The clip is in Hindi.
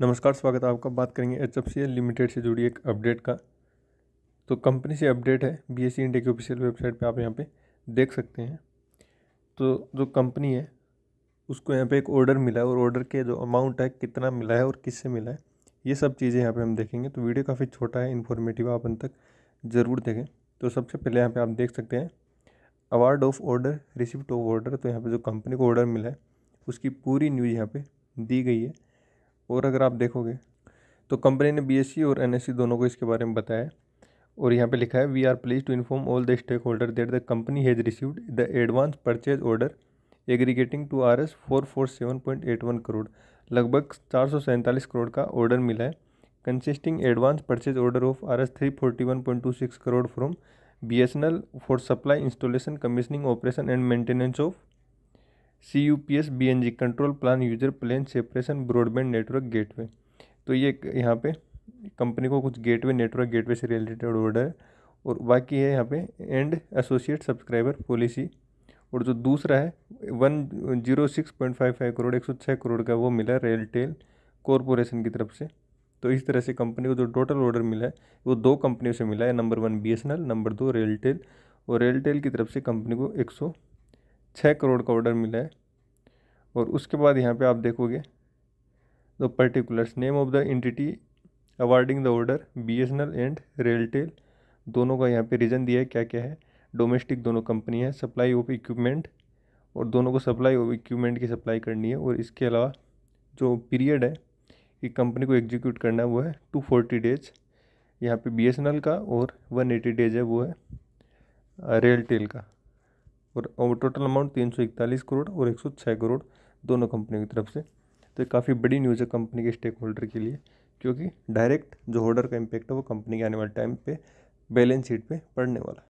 नमस्कार स्वागत है आपका बात करेंगे H F C L limited से जुड़ी एक अपडेट का तो कंपनी से अपडेट है बी एस सी इंडिया की ऑफिशियल वेबसाइट पे आप यहाँ पे देख सकते हैं तो जो कंपनी है उसको यहाँ पे एक ऑर्डर मिला है और ऑर्डर के जो अमाउंट है कितना मिला है और किससे मिला है ये सब चीज़ें यहाँ पर हम देखेंगे तो वीडियो काफ़ी छोटा है इन्फॉर्मेटिव आप अंत तक ज़रूर देखें तो सबसे पहले यहाँ पर आप देख सकते हैं award of order receipt of order तो यहाँ पर जो कंपनी को ऑर्डर मिला है उसकी पूरी न्यूज़ यहाँ पर दी गई है और अगर आप देखोगे तो कंपनी ने बी e और एन e दोनों को इसके बारे में बताया और यहाँ पे लिखा है we are please to inform all the stakeholder that the company has received the advance purchase order aggregating to R S four four seven point eight one crore लगभग चार सौ सैंतालीस करोड़ का ऑर्डर मिला है consisting advance purchase order of R S three forty one point two six crore from B S N L for supply installation commissioning operation and maintenance of C you P S B N G control plan user plane separation broadband network gateway तो ये यहाँ पे कंपनी को कुछ गेटवे नेटवर्क गेटवे से रिलेटेड ऑर्डर है और बाकी है यहाँ पे एंड एसोसिएट सब्सक्राइबर पॉलिसी और जो दूसरा है one zero six point five five crore एक सौ छः करोड़ का वो मिला रेलटेल कॉरपोरेशन की तरफ से तो इस तरह से कंपनी को जो टोटल ऑर्डर मिला है वो दो कंपनियों से मिला है नंबर वन बी नंबर दो रेलटेल और रेलटेल की तरफ से कंपनी को एक सौ छः करोड़ का ऑर्डर मिला है और उसके बाद यहाँ पे आप देखोगे the particulars name of the entity awarding the order B S N L and RailTel दोनों का यहाँ पे रीज़न दिया है क्या क्या है डोमेस्टिक दोनों कंपनी है सप्लाई ऑफ इक्विपमेंट और दोनों को सप्लाई ऑफ इक्विपमेंट की सप्लाई करनी है और इसके अलावा जो पीरियड है कि कंपनी को एग्जीक्यूट करना है वो है टू फोर्टी डेज यहाँ पे बी का और वन एटी डेज है वो है रेलटेल uh, का और और टोटल अमाउंट तीन सौ इकतालीस करोड़ और एक सौ छः करोड़ दोनों कंपनी की तरफ से तो काफ़ी बड़ी न्यूज़ है कंपनी के स्टेक होल्डर के लिए क्योंकि डायरेक्ट जो होल्डर का इम्पेक्ट है वो कंपनी के आने वाले टाइम पे बैलेंस शीट पे पड़ने वाला है